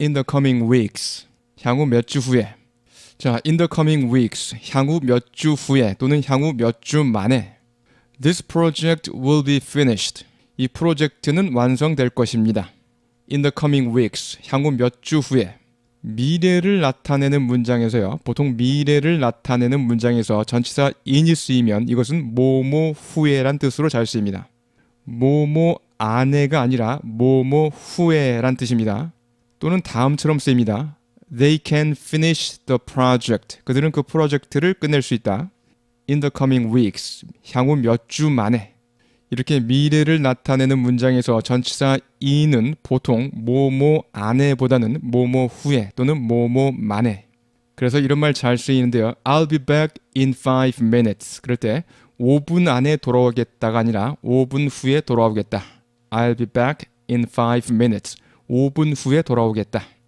in the coming weeks 향후 몇 주 후에 자 in the coming weeks 향후 몇 주 후에 또는 향후 몇 주 만에 this project will be finished 이 프로젝트는 완성될 것입니다. in the coming weeks 향후 몇 주 후에 미래를 나타내는 문장에서요. 보통 미래를 나타내는 문장에서 전치사 in이 쓰이면 이것은 모모 후에란 뜻으로 잘 쓰입니다. 모모 안에가 아니라 모모 후에란 뜻입니다. 또는 다음처럼 쓰입니다. They can finish the project. 그들은 그 프로젝트를 끝낼 수 있다. In the coming weeks. 향후 몇 주 만에. 이렇게 미래를 나타내는 문장에서 전치사 이는 보통 뭐뭐 안에보다는 뭐뭐 후에 또는 뭐뭐 만에. 그래서 이런 말 잘 쓰이는데요. I'll be back in five minutes. 그럴 때 5분 안에 돌아오겠다가 아니라 5분 후에 돌아오겠다. I'll be back in five minutes. 5분 후에 돌아오겠다.